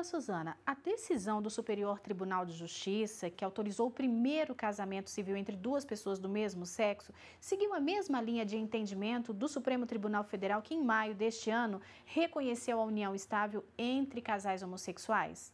Doutora Suzana, a decisão do Superior Tribunal de Justiça, que autorizou o primeiro casamento civil entre duas pessoas do mesmo sexo, seguiu a mesma linha de entendimento do Supremo Tribunal Federal, que em maio deste ano reconheceu a união estável entre casais homossexuais?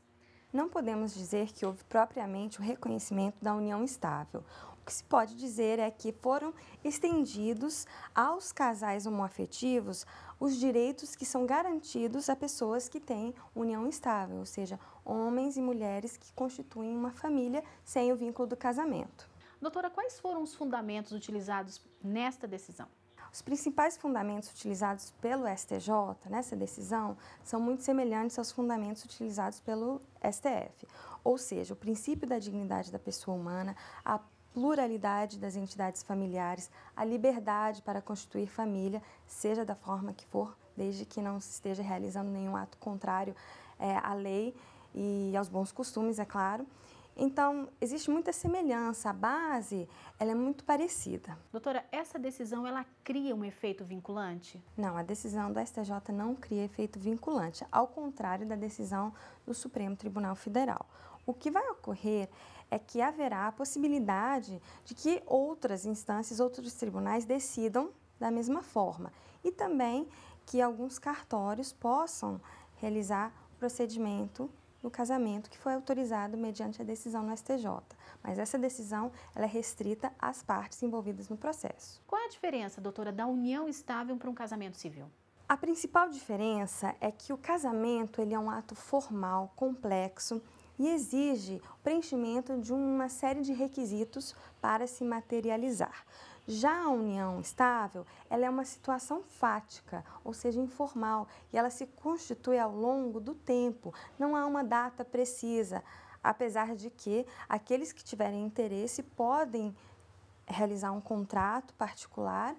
Não podemos dizer que houve propriamente o reconhecimento da união estável. O que se pode dizer é que foram estendidos aos casais homoafetivos os direitos que são garantidos a pessoas que têm união estável, ou seja, homens e mulheres que constituem uma família sem o vínculo do casamento. Doutora, quais foram os fundamentos utilizados nesta decisão? Os principais fundamentos utilizados pelo STJ nessa decisão são muito semelhantes aos fundamentos utilizados pelo STF, ou seja, o princípio da dignidade da pessoa humana, a pluralidade das entidades familiares, a liberdade para constituir família, seja da forma que for, desde que não se esteja realizando nenhum ato contrário é, à lei e aos bons costumes, é claro. Então, existe muita semelhança, a base ela é muito parecida. Doutora, essa decisão ela cria um efeito vinculante? Não, a decisão do STJ não cria efeito vinculante, ao contrário da decisão do Supremo Tribunal Federal. O que vai ocorrer é que haverá a possibilidade de que outras instâncias, outros tribunais decidam da mesma forma e também que alguns cartórios possam realizar procedimento no casamento que foi autorizado mediante a decisão no STJ, mas essa decisão ela é restrita às partes envolvidas no processo. Qual é a diferença, doutora, da união estável para um casamento civil? A principal diferença é que o casamento ele é um ato formal, complexo e exige o preenchimento de uma série de requisitos para se materializar. Já a união estável, ela é uma situação fática, ou seja, informal, e ela se constitui ao longo do tempo, não há uma data precisa, apesar de que aqueles que tiverem interesse podem realizar um contrato particular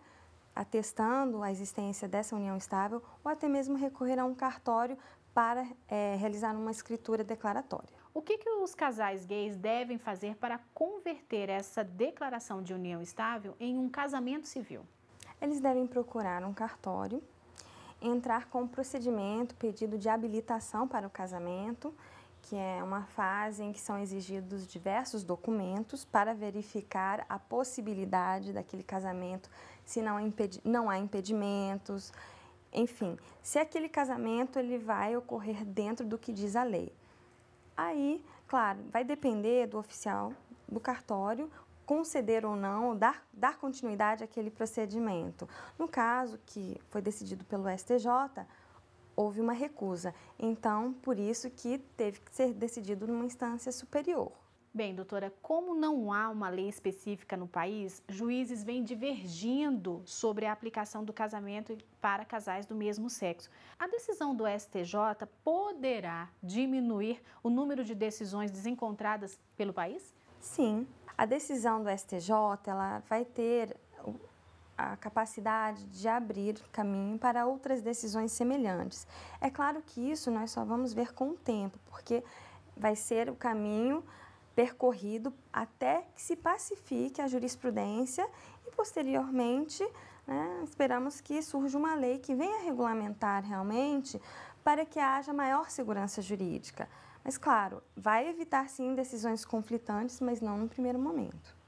atestando a existência dessa união estável ou até mesmo recorrer a um cartório para é, realizar uma escritura declaratória. O que, que os casais gays devem fazer para converter essa declaração de união estável em um casamento civil? Eles devem procurar um cartório, entrar com o procedimento, pedido de habilitação para o casamento, que é uma fase em que são exigidos diversos documentos para verificar a possibilidade daquele casamento, se não, há impedimentos, enfim, se aquele casamento ele vai ocorrer dentro do que diz a lei. Aí, claro, vai depender do oficial do cartório conceder ou não, dar, dar continuidade àquele procedimento. No caso que foi decidido pelo STJ, houve uma recusa. Então, por isso que teve que ser decidido numa instância superior. Bem, doutora, como não há uma lei específica no país, juízes vêm divergindo sobre a aplicação do casamento para casais do mesmo sexo. A decisão do STJ poderá diminuir o número de decisões desencontradas pelo país? Sim. A decisão do STJ ela vai ter a capacidade de abrir caminho para outras decisões semelhantes. É claro que isso nós só vamos ver com o tempo, porque vai ser o caminho percorrido até que se pacifique a jurisprudência e, posteriormente, né, esperamos que surja uma lei que venha regulamentar realmente para que haja maior segurança jurídica. Mas, claro, vai evitar sim decisões conflitantes, mas não no primeiro momento.